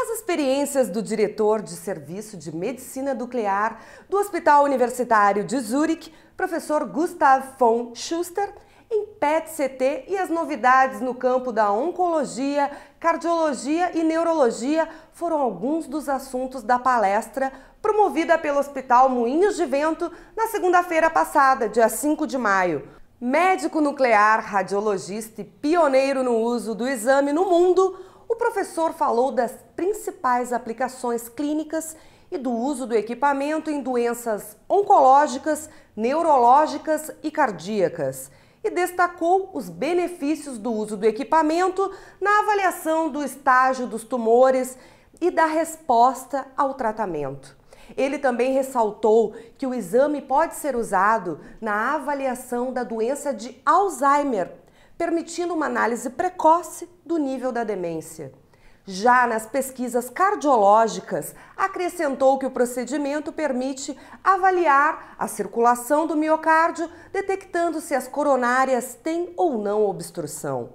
As experiências do diretor de serviço de medicina nuclear do Hospital Universitário de Zurich, professor Gustav von Schuster, em PET-CT e as novidades no campo da oncologia, cardiologia e neurologia foram alguns dos assuntos da palestra promovida pelo Hospital Moinhos de Vento na segunda-feira passada, dia 5 de maio. Médico nuclear, radiologista e pioneiro no uso do exame no mundo, o professor falou das principais aplicações clínicas e do uso do equipamento em doenças oncológicas, neurológicas e cardíacas. E destacou os benefícios do uso do equipamento na avaliação do estágio dos tumores e da resposta ao tratamento. Ele também ressaltou que o exame pode ser usado na avaliação da doença de Alzheimer permitindo uma análise precoce do nível da demência. Já nas pesquisas cardiológicas, acrescentou que o procedimento permite avaliar a circulação do miocárdio, detectando se as coronárias têm ou não obstrução.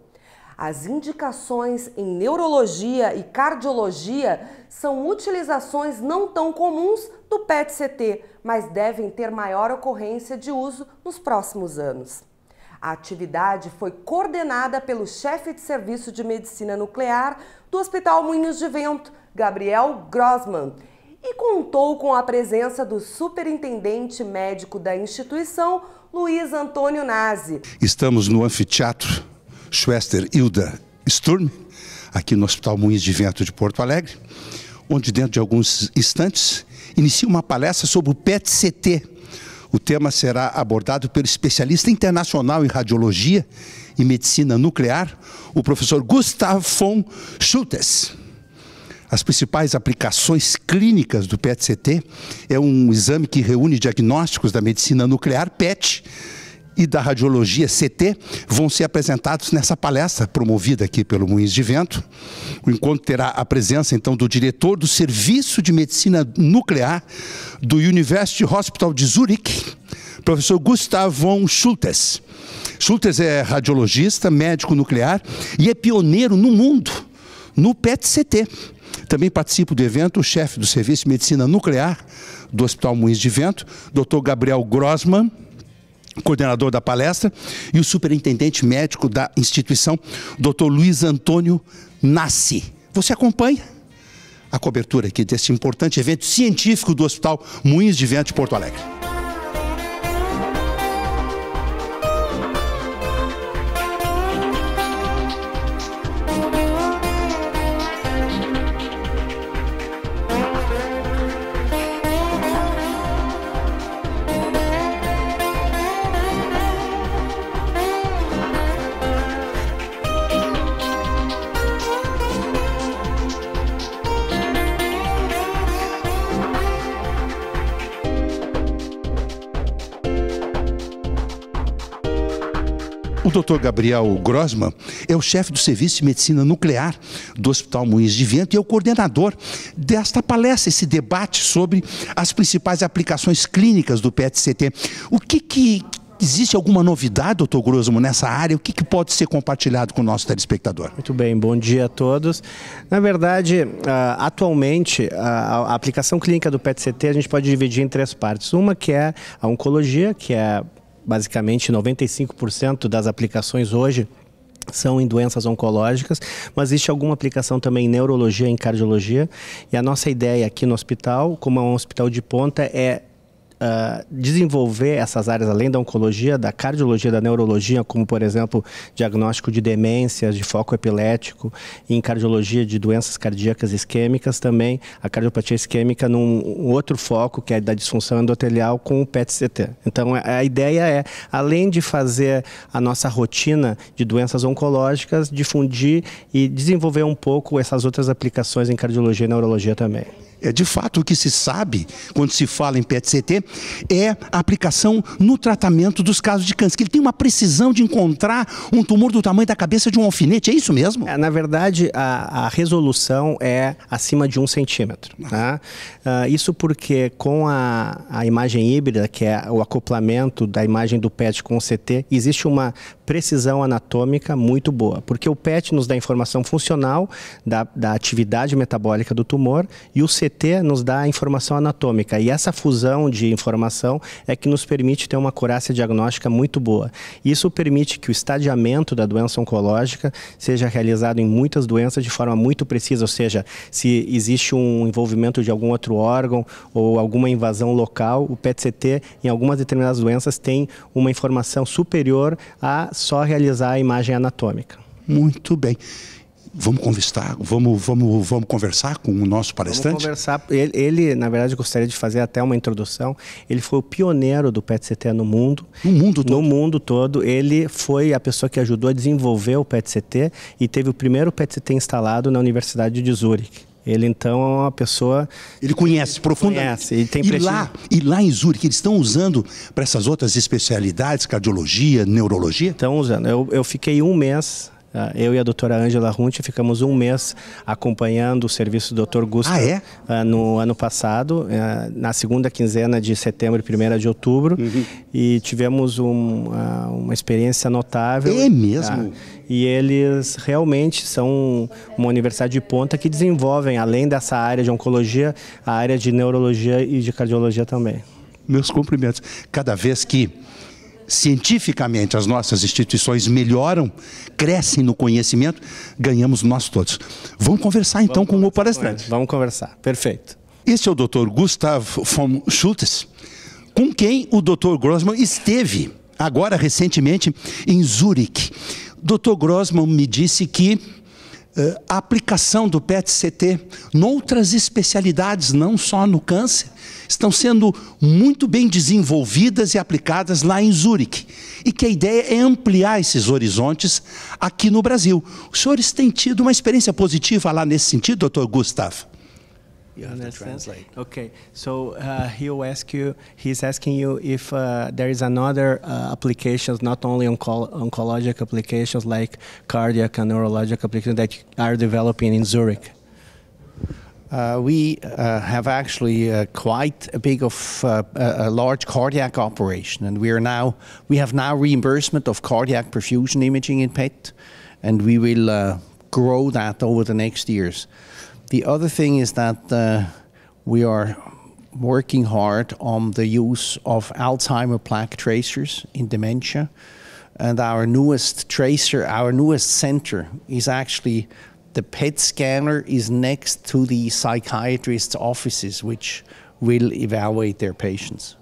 As indicações em neurologia e cardiologia são utilizações não tão comuns do PET-CT, mas devem ter maior ocorrência de uso nos próximos anos. A atividade foi coordenada pelo chefe de serviço de medicina nuclear do Hospital Moinhos de Vento, Gabriel Grossman, e contou com a presença do superintendente médico da instituição, Luiz Antônio Nazi. Estamos no anfiteatro Schwester Hilda Sturm, aqui no Hospital Moinhos de Vento de Porto Alegre, onde dentro de alguns instantes inicia uma palestra sobre o PET-CT, o tema será abordado pelo especialista internacional em radiologia e medicina nuclear, o professor Gustav von Schultes. As principais aplicações clínicas do PET-CT é um exame que reúne diagnósticos da medicina nuclear PET e da Radiologia CT vão ser apresentados nessa palestra promovida aqui pelo Moinhos de Vento. O encontro terá a presença, então, do diretor do Serviço de Medicina Nuclear do University Hospital de Zurich, professor Gustav von Schultes. Schultes é radiologista, médico nuclear e é pioneiro no mundo no PET-CT. Também participo do evento o chefe do Serviço de Medicina Nuclear do Hospital Moinhos de Vento, Dr. Gabriel Grossman, coordenador da palestra, e o superintendente médico da instituição, Dr. Luiz Antônio Nassi. Você acompanha a cobertura aqui deste importante evento científico do Hospital Moinhos de Vento de Porto Alegre. O Dr. Gabriel Grossman é o chefe do Serviço de Medicina Nuclear do Hospital Moinhos de Vento e é o coordenador desta palestra, esse debate sobre as principais aplicações clínicas do PET-CT. O que que Existe alguma novidade, doutor Grosmo, nessa área? O que, que, pode ser compartilhado com o nosso telespectador? Muito bem, bom dia a todos. Na verdade, ah, atualmente, a aplicação clínica do PET-CT a gente pode dividir em três partes. Uma que é a oncologia, que é basicamente 95% das aplicações hoje são em doenças oncológicas, mas existe alguma aplicação também em neurologia, em cardiologia. E a nossa ideia aqui no hospital, como é um hospital de ponta, é uh, desenvolver essas áreas além da oncologia, da cardiologia, da neurologia, como por exemplo diagnóstico de demências, de foco epilético, em cardiologia de doenças cardíacas isquêmicas também, a cardiopatia isquêmica num outro foco que é da disfunção endotelial com o PET-CT. Então é, a ideia é, além de fazer a nossa rotina de doenças oncológicas, difundir e desenvolver um pouco essas outras aplicações em cardiologia e neurologia também. É, de fato, o que se sabe quando se fala em PET-CT é a aplicação no tratamento dos casos de câncer, que ele tem uma precisão de encontrar um tumor do tamanho da cabeça de um alfinete, é isso mesmo? É, na verdade, a, a, resolução é acima de um centímetro. Uh, isso porque com a, a imagem híbrida, que é o acoplamento da imagem do PET com o CT, existe uma precisão anatômica muito boa, porque o PET nos dá informação funcional da, da atividade metabólica do tumor e o CT nos dá informação anatômica. E essa fusão de informação é que nos permite ter uma acurácia diagnóstica muito boa. Isso permite que o estadiamento da doença oncológica seja realizado em muitas doenças de forma muito precisa, ou seja, se existe um envolvimento de algum outro órgão ou alguma invasão local, o PET-CT em algumas determinadas doenças tem uma informação superior à só realizar a imagem anatômica. Muito bem. Vamos conversar, vamos, vamos, vamos conversar com o nosso palestrante? Vamos conversar. Ele, ele, na verdade, gostaria de fazer até uma introdução. Ele foi o pioneiro do PET-CT no mundo. No mundo todo? No mundo todo. Ele foi a pessoa que ajudou a desenvolver o PET-CT e teve o primeiro PET-CT instalado na Universidade de Zurich. Ele então é uma pessoa. Ele conhece profundamente. Conhece, ele tem e, lá, e lá em Zurique, eles estão usando para essas outras especialidades, cardiologia, neurologia? Estão usando. Eu, eu fiquei um mês ah, eu e a doutora Ângela Runti ficamos um mês acompanhando o serviço do Dr. Gustavo ah, é? Ah, no ano passado, ah, na segunda quinzena de setembro e primeira de outubro, uhum. e tivemos um, uma experiência notável. É mesmo? E eles realmente são uma universidade de ponta que desenvolvem, além dessa área de oncologia, a área de neurologia e de cardiologia também. Meus cumprimentos. Cada vez que cientificamente as nossas instituições melhoram, crescem no conhecimento, ganhamos nós todos. Vamos conversar então Vamos com conversar o palestrante. Com Vamos conversar, perfeito. Este é o Dr. Gustav von Schultes, com quem o Dr. Grossman esteve agora recentemente em Zurich. Dr. Grossman me disse que eh, a aplicação do PET-CT noutras especialidades, não só no câncer, estão sendo muito bem desenvolvidas e aplicadas lá em Zurique. E que a ideia é ampliar esses horizontes aqui no Brasil. Os senhores têm tido uma experiência positiva lá nesse sentido, doutor Gustavo? You have translate. Okay, so uh, he'll ask you. He's asking you if uh, there is another uh, applications, not only onco oncologic applications like cardiac and neurologic applications that are developing in Zurich. Uh, we uh, have actually uh, quite a big of uh, a large cardiac operation, and we are now we have now reimbursement of cardiac perfusion imaging in PET, and we will uh, grow that over the next years. The other thing is that uh, we are working hard on the use of Alzheimer plaque tracers in dementia. And our newest tracer, our newest center is actually the PET scanner is next to the psychiatrist's offices, which will evaluate their patients.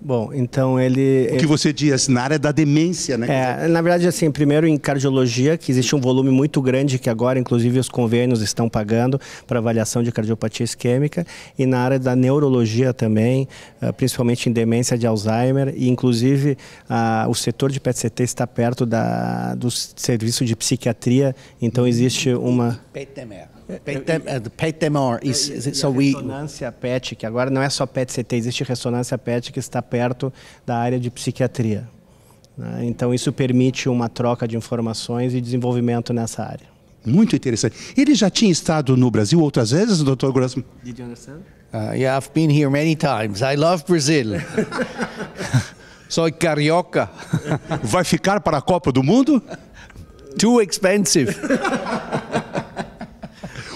Bom, então ele. O que você diz na área da demência, né? É, na verdade, assim, primeiro em cardiologia, que existe um volume muito grande que agora, inclusive, os convênios estão pagando para avaliação de cardiopatia isquêmica, e na área da neurologia também, eh, principalmente em demência de Alzheimer, e inclusive a, o setor de PET-CT está perto da, do serviço de psiquiatria, então hum. existe uma. PETMR. PET-MR, é, é, isso. so we... ressonância PET, que agora não é só PET-CT, existe ressonância PET que está perto da área de psiquiatria. Né? Então, isso permite uma troca de informações e desenvolvimento nessa área. Muito interessante. Ele já tinha estado no Brasil outras vezes, Dr. Grossman? Did you understand? Uh, yeah, I've been here many times. I love Brazil. Sou carioca. Vai ficar para a Copa do Mundo? Too expensive.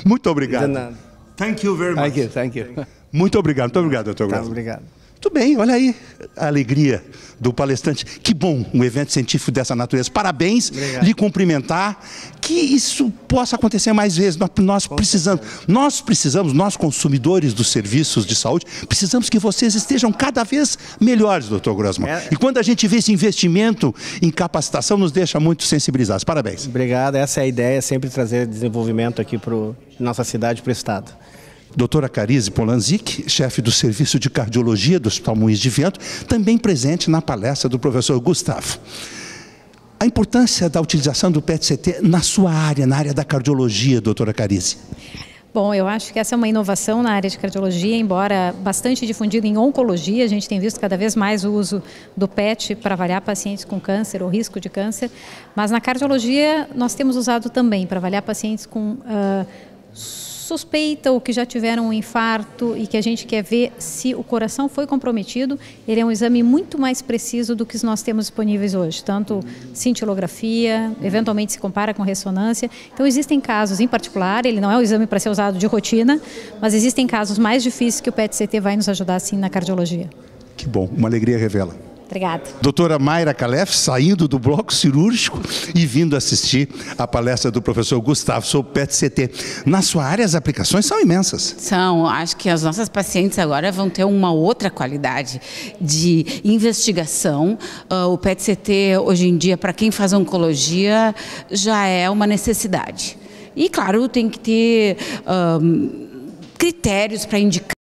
Muito obrigado. De nada. Thank you very much. Thank you, thank you. Muito obrigado, muito obrigado, doutor. Muito tá, obrigado. Muito bem, olha aí a alegria do palestrante. Que bom um evento científico dessa natureza. Parabéns, Obrigado. lhe cumprimentar. Que isso possa acontecer mais vezes. Nós, nós precisamos, nós precisamos, nós consumidores dos serviços de saúde, precisamos que vocês estejam cada vez melhores, doutor Grosman. É. E quando a gente vê esse investimento em capacitação, nos deixa muito sensibilizados. Parabéns. Obrigado, essa é a ideia, sempre trazer desenvolvimento aqui para nossa cidade, para o Estado. Doutora Carize Polanzic, chefe do Serviço de Cardiologia do Hospital Moinhos de Vento, também presente na palestra do professor Gustavo. A importância da utilização do PET-CT na sua área, na área da cardiologia, doutora Carize. Bom, eu acho que essa é uma inovação na área de cardiologia, embora bastante difundida em oncologia, a gente tem visto cada vez mais o uso do PET para avaliar pacientes com câncer ou risco de câncer, mas na cardiologia nós temos usado também para avaliar pacientes com uh, suspeita ou que já tiveram um infarto e que a gente quer ver se o coração foi comprometido, ele é um exame muito mais preciso do que nós temos disponíveis hoje, tanto cintilografia, eventualmente se compara com ressonância. Então existem casos em particular, ele não é um exame para ser usado de rotina, mas existem casos mais difíceis que o PET-CT vai nos ajudar sim na cardiologia. Que bom, uma alegria revela. Obrigada. Doutora Mayra Calef, saindo do bloco cirúrgico e vindo assistir a palestra do professor Gustavo sobre PET-CT. Na sua área, as aplicações são imensas. São. Acho que as nossas pacientes agora vão ter uma outra qualidade de investigação. Ah, o PET-CT, hoje em dia, para quem faz oncologia, já é uma necessidade. E, claro, tem que ter um, ah, critérios para indicar.